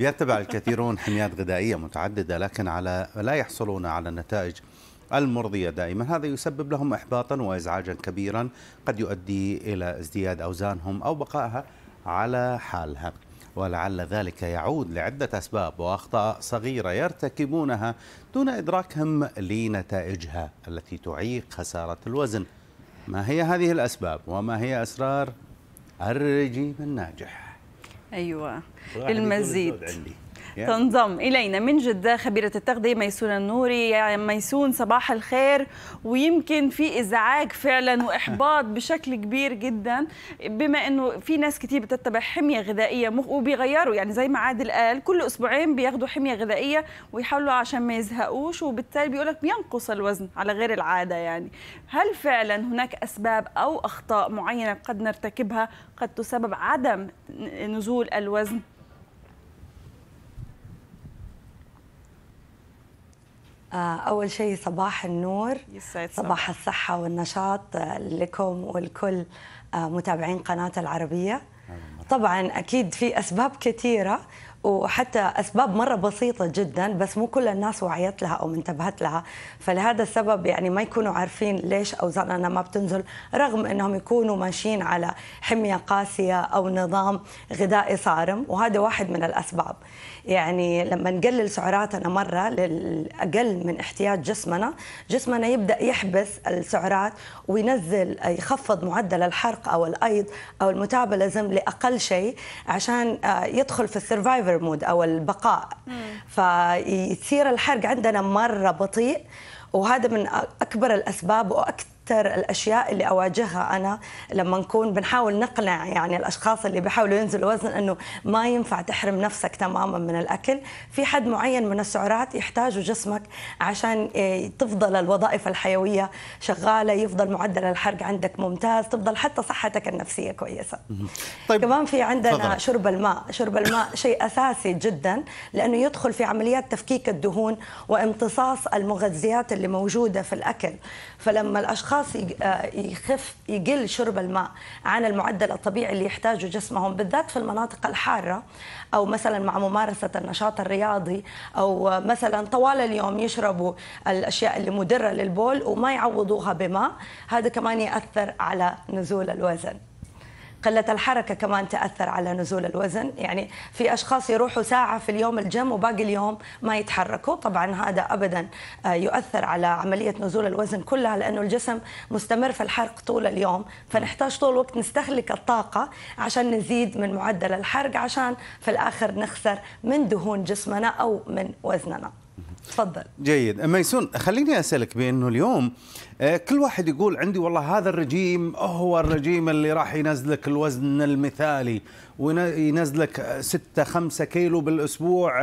يتبع الكثيرون حميات غذائية متعددة لكن على لا يحصلون على النتائج المرضية دائما هذا يسبب لهم إحباطا وإزعاجا كبيرا قد يؤدي إلى ازدياد أوزانهم أو بقائها على حالها ولعل ذلك يعود لعدة أسباب وأخطاء صغيرة يرتكبونها دون إدراكهم لنتائجها التي تعيق خسارة الوزن ما هي هذه الأسباب وما هي أسرار الرجيم الناجح ايوه المزيد تنضم الينا من جده خبيره التغذيه ميسون النوري يا ميسون صباح الخير ويمكن في ازعاج فعلا واحباط بشكل كبير جدا بما انه في ناس كتير بتتبع حميه غذائيه وبيغيروا يعني زي ما عادل قال كل اسبوعين بياخدوا حميه غذائيه ويحاولوا عشان ما يزهقوش وبالتالي بيقول لك بينقص الوزن على غير العاده يعني هل فعلا هناك اسباب او اخطاء معينه قد نرتكبها قد تسبب عدم نزول الوزن آه، أول شيء صباح النور صباح الصحة والنشاط آه، لكم والكل آه، متابعين قناة العربية طبعا اكيد في اسباب كثيره وحتى اسباب مره بسيطه جدا بس مو كل الناس وعيت لها او انتبهت لها فلهذا السبب يعني ما يكونوا عارفين ليش اوزاننا ما بتنزل رغم انهم يكونوا ماشيين على حميه قاسيه او نظام غذائي صارم وهذا واحد من الاسباب يعني لما نقلل سعراتنا مره للاقل من احتياج جسمنا جسمنا يبدا يحبس السعرات وينزل يخفض معدل الحرق او الايض او المتابوليزم لاقل اقل شيء عشان آه، يدخل في السرفايفر مود او البقاء فيثير الحرق عندنا مره بطيء وهذا من اكبر الاسباب واكثر اكثر الاشياء اللي اواجهها انا لما نكون بنحاول نقنع يعني الاشخاص اللي بيحاولوا ينزلوا وزن انه ما ينفع تحرم نفسك تماما من الاكل في حد معين من السعرات يحتاجه جسمك عشان آه، تفضل الوظائف الحيويه شغاله يفضل معدل الحرق عندك ممتاز تفضل حتى صحتك النفسيه كويسه طيب كمان في عندنا فضل. شرب الماء شرب الماء شيء اساسي جدا لانه يدخل في عمليات تفكيك الدهون وامتصاص المغذيات اللي موجوده في الاكل فلما الاشخاص الاشخاص آه، يخف يقل شرب الماء عن المعدل الطبيعي اللي يحتاجه جسمهم بالذات في المناطق الحاره او مثلا مع ممارسه النشاط الرياضي او مثلا طوال اليوم يشربوا الاشياء اللي مدره للبول وما يعوضوها بماء هذا كمان ياثر على نزول الوزن قله الحركه كمان تاثر على نزول الوزن يعني في اشخاص يروحوا ساعه في اليوم الجيم وباقي اليوم ما يتحركوا طبعا هذا ابدا آه، يؤثر على عمليه نزول الوزن كلها لانه الجسم مستمر في الحرق طول اليوم فنحتاج طول الوقت نستهلك الطاقه عشان نزيد من معدل الحرق عشان في الاخر نخسر من دهون جسمنا او من وزننا تفضل جيد ميسون خليني اسالك بانه اليوم آه، كل واحد يقول عندي والله هذا الرجيم هو الرجيم اللي راح ينزلك الوزن المثالي وينزلك 6 5 كيلو بالاسبوع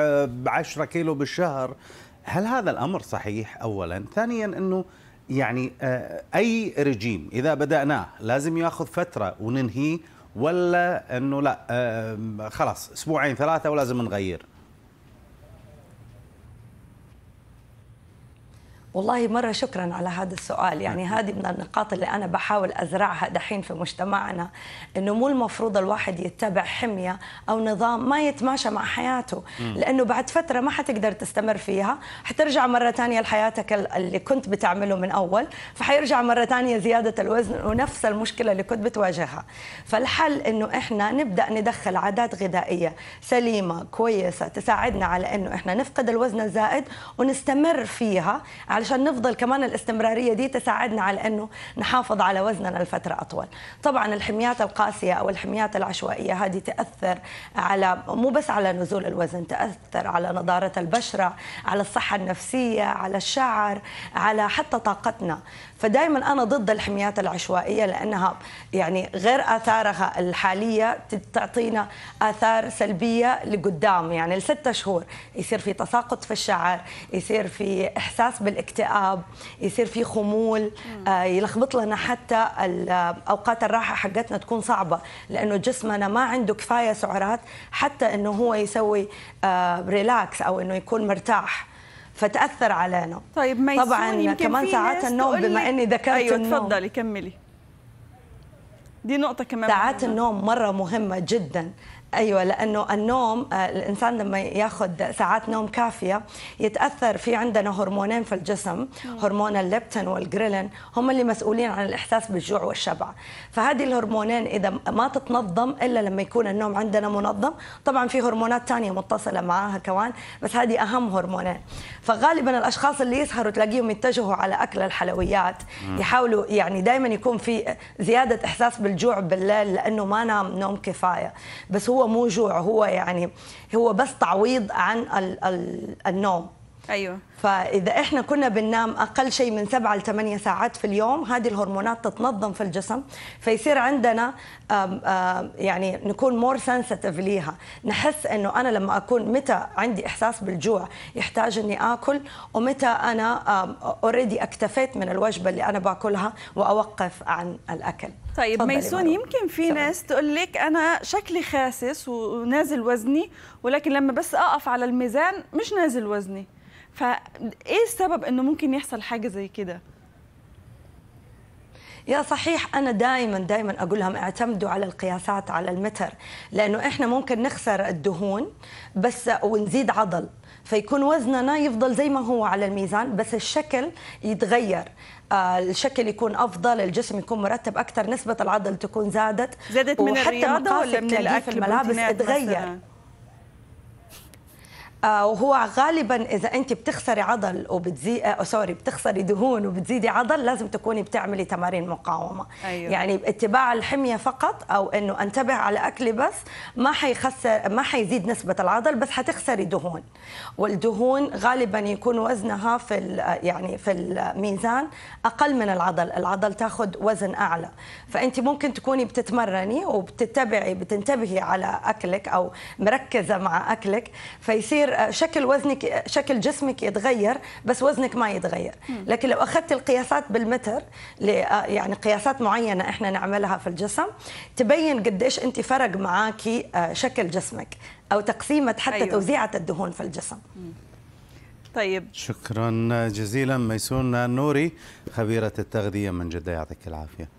10 آه، كيلو بالشهر هل هذا الامر صحيح اولا ثانيا انه يعني آه، اي رجيم اذا بداناه لازم ياخذ فتره وننهيه ولا انه لا خلاص اسبوعين ثلاثه ولازم نغير والله مرة شكرا على هذا السؤال يعني نعم. هذه من النقاط اللي أنا بحاول أزرعها دحين في مجتمعنا أنه مو المفروض الواحد يتبع حمية أو نظام ما يتماشى مع حياته لأنه بعد فترة ما حتقدر تستمر فيها حترجع مرة ثانية لحياتك اللي كنت بتعمله من أول فحيرجع مرة ثانية زيادة الوزن ونفس المشكلة اللي كنت بتواجهها فالحل أنه إحنا نبدأ ندخل عادات غذائية سليمة كويسة تساعدنا على أنه إحنا نفقد الوزن الزائد ونستمر فيها على علشان نفضل كمان الاستمراريه دي تساعدنا على انه نحافظ على وزننا لفتره اطول طبعا الحميات القاسيه او الحميات العشوائيه هذه تاثر على مو بس على نزول الوزن تاثر على نضاره البشره على الصحه النفسيه على الشعر على حتى طاقتنا فدائما انا ضد الحميات العشوائيه لانها يعني غير اثارها الحاليه تعطينا اثار سلبيه لقدام يعني لستة شهور يصير في تساقط في الشعر يصير في احساس بالاكتئاب اكتئاب يصير في خمول آه، يلخبط لنا حتى آه، اوقات الراحه حقتنا تكون صعبه لانه جسمنا ما عنده كفايه سعرات حتى انه هو يسوي ريلاكس آه، او انه يكون مرتاح فتاثر علينا طيب ما طبعا كمان ساعات النوم بما اني ذكرت أيوة النوم تفضلي كملي دي نقطة كمان ساعات النوم مرة مهمة جدا ايوه لانه النوم آه، الانسان لما ياخذ ساعات نوم كافيه يتاثر في عندنا هرمونين في الجسم هرمون الليبتين والجريلين هم اللي مسؤولين عن الاحساس بالجوع والشبع فهذه الهرمونين اذا ما تتنظم الا لما يكون النوم عندنا منظم طبعا في هرمونات ثانيه متصله معاها كمان بس هذه اهم هرمونين فغالبا الاشخاص اللي يسهروا تلاقيهم يتجهوا على اكل الحلويات يحاولوا يعني دائما يكون في زياده احساس بالجوع بالليل لانه ما نام نوم كفايه بس هو مو جوع هو يعني هو بس تعويض عن النوم ايوه فاذا احنا كنا بننام اقل شيء من 7 ل 8 ساعات في اليوم هذه الهرمونات تتنظم في الجسم فيصير عندنا آم آم يعني نكون مور سنسيتيف ليها نحس انه انا لما اكون متى عندي احساس بالجوع يحتاج اني اكل ومتى انا اوريدي اكتفيت من الوجبه اللي انا باكلها واوقف عن الاكل طيب ميسون يمكن في سمع. ناس تقول لك انا شكلي خاسس ونازل وزني ولكن لما بس اقف على الميزان مش نازل وزني فايه السبب انه ممكن يحصل حاجه زي كده يا صحيح انا دائما دائما اقول لهم اعتمدوا على القياسات على المتر لانه احنا ممكن نخسر الدهون بس ونزيد عضل فيكون وزننا يفضل زي ما هو على الميزان بس الشكل يتغير آه، الشكل يكون افضل الجسم يكون مرتب اكثر نسبه العضل تكون زادت زادت من الرياضه ولا من الاكل الملابس تغير آه، وهو غالبا اذا انت بتخسري عضل وبتزي سوري آه، بتخسري دهون وبتزيدي عضل لازم تكوني بتعملي تمارين مقاومه أيوة. يعني باتباع الحميه فقط او انه انتبه على اكلي بس ما حيخسر ما حيزيد نسبه العضل بس حتخسري دهون والدهون غالبا يكون وزنها في آه، يعني في الميزان اقل من العضل العضل تاخذ وزن اعلى فانت ممكن تكوني بتتمرني وبتتبعي بتنتبهي على اكلك او مركزه مع اكلك فيصير شكل وزنك شكل جسمك يتغير بس وزنك ما يتغير لكن لو اخذت القياسات بالمتر آه، يعني قياسات معينه احنا نعملها في الجسم تبين قديش انت فرق معاكي آه، شكل جسمك او تقسيمه حتى أيوة. توزيعه الدهون في الجسم طيب شكرا جزيلا ميسون نوري خبيره التغذيه من جده يعطيك العافيه